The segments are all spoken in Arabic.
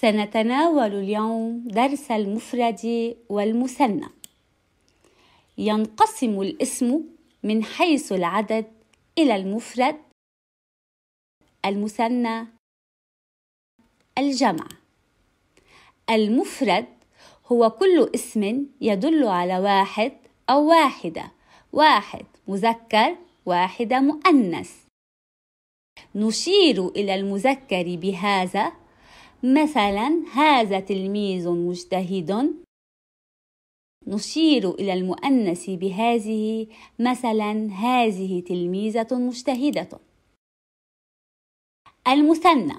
سنتناول اليوم درس المفرد والمثنى ينقسم الاسم من حيث العدد الى المفرد المثنى الجمع المفرد هو كل اسم يدل على واحد او واحده واحد مذكر واحده مؤنث نشير الى المذكر بهذا مثلا هذا تلميذ مجتهد نشير إلى المؤنث بهذه مثلا هذه تلميذة مجتهدة المثنى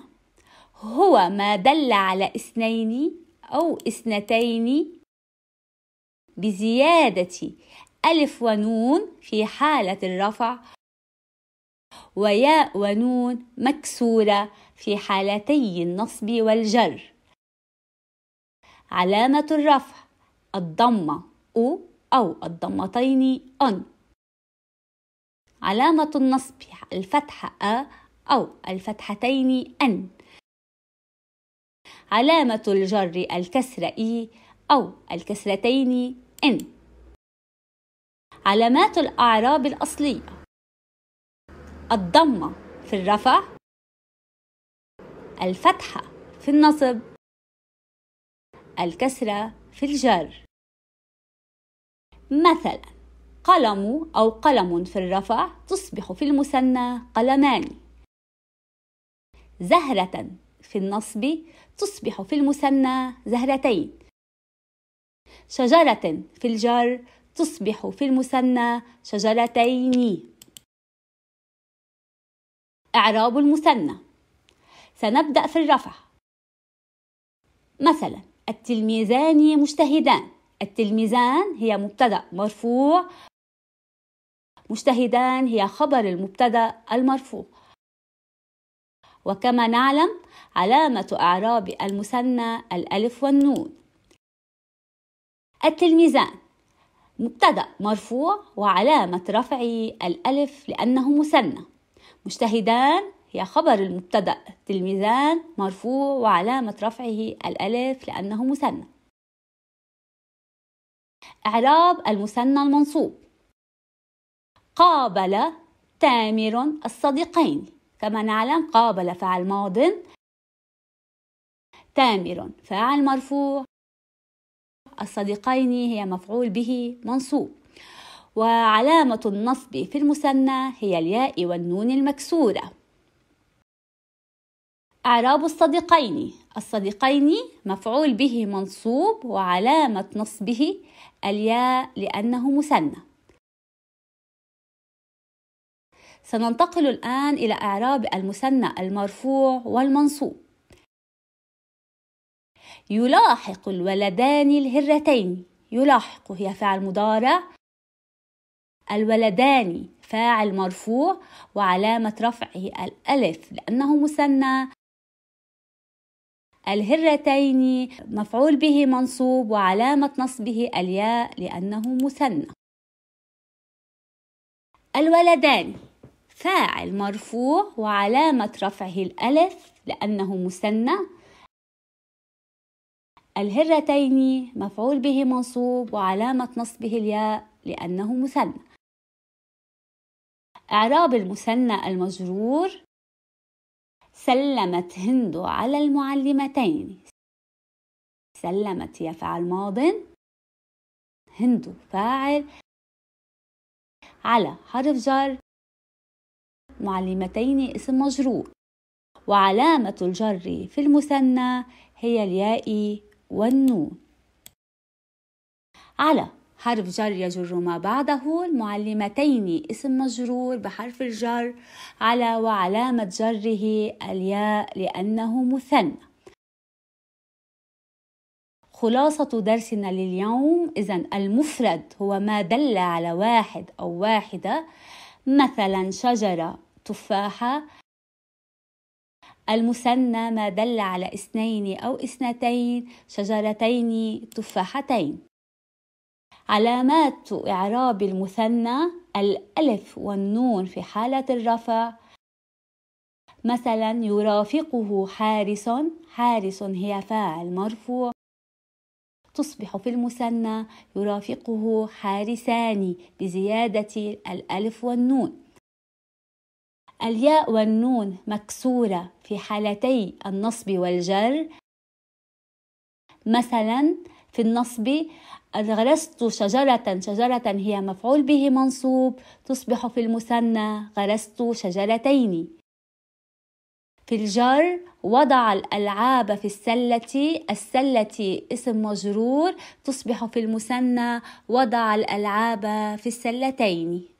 هو ما دل على اثنين أو اثنتين بزيادة ألف ونون في حالة الرفع وياء ونون مكسورة في حالتي النصب والجر علامة الرفع الضمة أو أو الضمتين أن علامة النصب الفتحة أ أو الفتحتين أن علامة الجر الكسرة إي أو الكسرتين إن علامات الأعراب الأصلية الضمة في الرفع الفتحة في النصب الكسرة في الجر مثلا قلم أو قلم في الرفع تصبح في المثنى قلمان زهرة في النصب تصبح في المثنى زهرتين شجرة في الجر تصبح في المثنى شجرتين إعراب المثنى سنبدأ في الرفع مثلا التلميذان مجتهدان التلميذان هي مبتدأ مرفوع مجتهدان هي خبر المبتدأ المرفوع وكما نعلم علامة إعراب المثنى الألف والنون التلميذان مبتدأ مرفوع وعلامة رفعه الألف لأنه مثنى مجتهدان هي خبر المبتدأ تلميذان مرفوع وعلامة رفعه الألف لأنه مثنى إعراب المثنى المنصوب قابل تامر الصديقين كما نعلم قابل فعل ماض تامر فاعل مرفوع الصديقين هي مفعول به منصوب وعلامة النصب في المثنى هي الياء والنون المكسورة أعراب الصديقين الصديقين مفعول به منصوب وعلامة نصبه الياء لأنه مثنى سننتقل الآن إلى إعراب المثنى المرفوع والمنصوب يلاحق الولدان الهرتين يلاحق هي فعل مضارع الولدان فاعل مرفوع وعلامة رفعه الألف لأنه مثنى الهرتين مفعول به منصوب وعلامة نصبه الياء لأنه مثنى الولدان فاعل مرفوع وعلامة رفعه الألف لأنه مثنى الهرتين مفعول به منصوب وعلامة نصبه الياء لأنه مثنى إعراب المثنى المجرور سلمت هند على المعلمتين سلمت يفعل ماض هند فاعل على حرف جر معلمتين اسم مجرور وعلامة الجر في المثنى هي الياء والنون على حرف جر يجر ما بعده المعلمتين اسم مجرور بحرف الجر على وعلامة جره الياء لأنه مثنى خلاصة درسنا لليوم إذا المفرد هو ما دل على واحد أو واحدة مثلا شجرة تفاحة المثنى ما دل على اثنين أو اثنتين شجرتين تفاحتين علامات إعراب المثنى الألف والنون في حالة الرفع مثلا يرافقه حارس حارس هي فاعل مرفوع تصبح في المثنى يرافقه حارسان بزيادة الألف والنون الياء والنون مكسورة في حالتي النصب والجر مثلا في النصب غرست شجرة شجرة هي مفعول به منصوب تصبح في المثنى غرست شجرتين في الجر وضع الألعاب في السلة السلة اسم مجرور تصبح في المثنى وضع الألعاب في السلتين